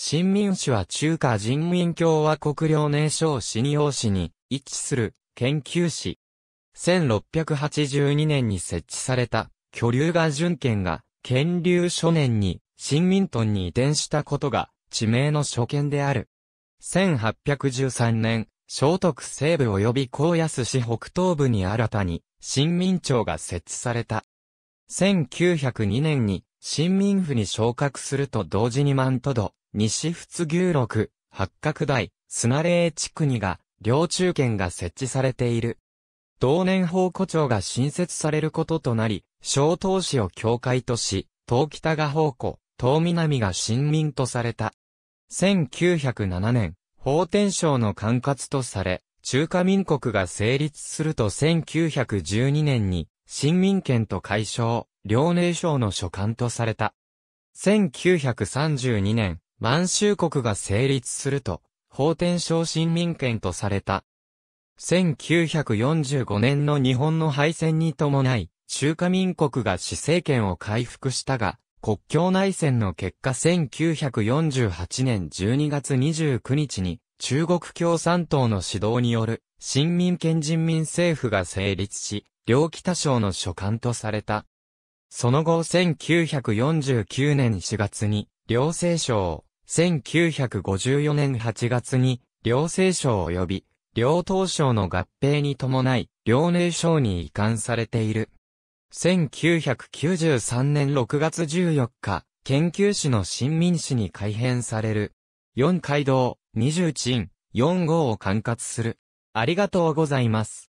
新民主は中華人民共和国年寧省信用市に位置する研究市。1682年に設置された居留が巡県が建立初年に新民屯に移転したことが地名の初見である。1813年、聖徳西部及び高安市北東部に新たに新民庁が設置された。1902年に新民府に昇格すると同時にマントド、西仏牛六、八角台、砂霊地区にが、領中圏が設置されている。同年法庫庁が新設されることとなり、小東市を境界とし、東北が法庫、東南が新民とされた。1907年、法天省の管轄とされ、中華民国が成立すると1912年に、新民権と解消、遼寧省の所管とされた。1932年、満州国が成立すると、法天省新民権とされた。1945年の日本の敗戦に伴い、中華民国が市政権を回復したが、国境内戦の結果1948年12月29日に、中国共産党の指導による、新民権人民政府が成立し、両北省の所管とされた。その後1949年4月に、両政省、1954年8月に、両政省及び、両党省の合併に伴い、両寧省に移管されている。1993年6月14日、研究士の新民市に改編される。四街道、二十鎮、四号を管轄する。ありがとうございます。